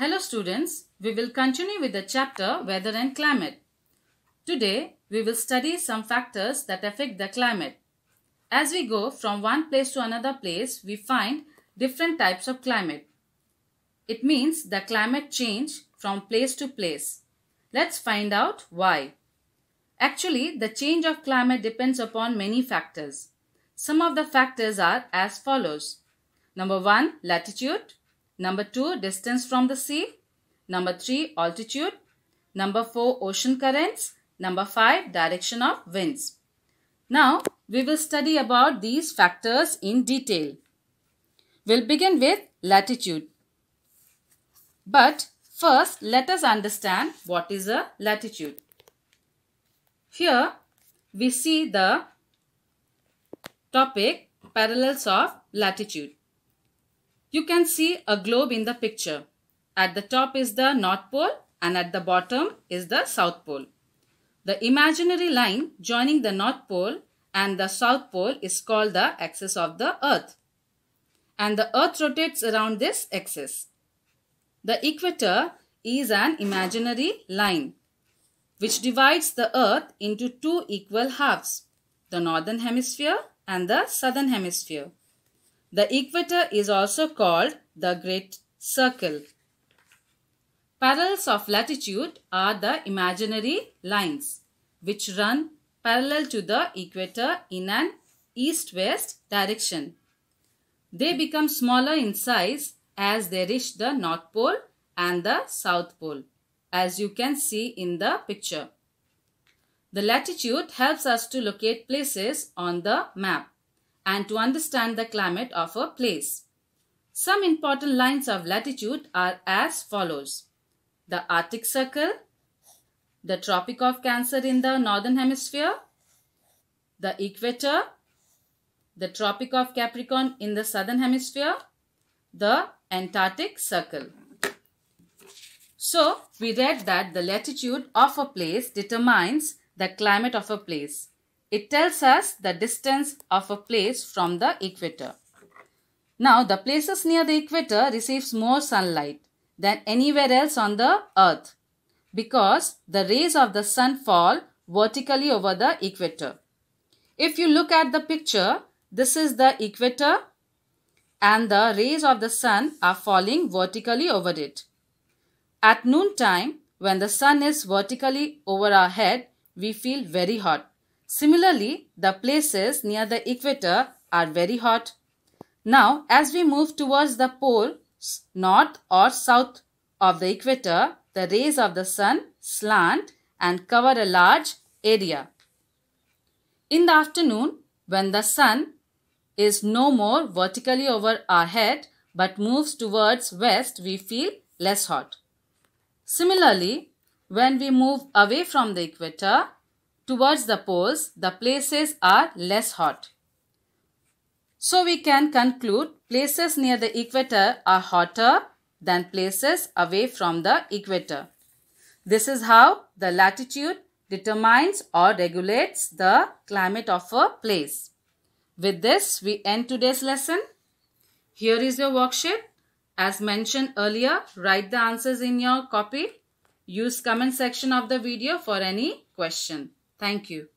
Hello students, we will continue with the chapter Weather and Climate. Today, we will study some factors that affect the climate. As we go from one place to another place, we find different types of climate. It means the climate change from place to place. Let's find out why. Actually, the change of climate depends upon many factors. Some of the factors are as follows. Number 1. Latitude Number 2, distance from the sea. Number 3, altitude. Number 4, ocean currents. Number 5, direction of winds. Now, we will study about these factors in detail. We'll begin with latitude. But first, let us understand what is a latitude. Here, we see the topic parallels of latitude. You can see a globe in the picture. At the top is the North Pole and at the bottom is the South Pole. The imaginary line joining the North Pole and the South Pole is called the axis of the Earth. And the Earth rotates around this axis. The equator is an imaginary line which divides the Earth into two equal halves, the Northern Hemisphere and the Southern Hemisphere. The equator is also called the Great Circle. Parallels of latitude are the imaginary lines which run parallel to the equator in an east-west direction. They become smaller in size as they reach the North Pole and the South Pole as you can see in the picture. The latitude helps us to locate places on the map and to understand the climate of a place. Some important lines of latitude are as follows. The Arctic Circle, the Tropic of Cancer in the Northern Hemisphere, the Equator, the Tropic of Capricorn in the Southern Hemisphere, the Antarctic Circle. So, we read that the latitude of a place determines the climate of a place. It tells us the distance of a place from the equator. Now, the places near the equator receives more sunlight than anywhere else on the earth because the rays of the sun fall vertically over the equator. If you look at the picture, this is the equator and the rays of the sun are falling vertically over it. At noontime, when the sun is vertically over our head, we feel very hot. Similarly, the places near the equator are very hot. Now, as we move towards the pole, north or south of the equator, the rays of the sun slant and cover a large area. In the afternoon, when the sun is no more vertically over our head but moves towards west, we feel less hot. Similarly, when we move away from the equator, Towards the poles, the places are less hot. So we can conclude places near the equator are hotter than places away from the equator. This is how the latitude determines or regulates the climate of a place. With this, we end today's lesson. Here is your worksheet. As mentioned earlier, write the answers in your copy. Use comment section of the video for any question. Thank you.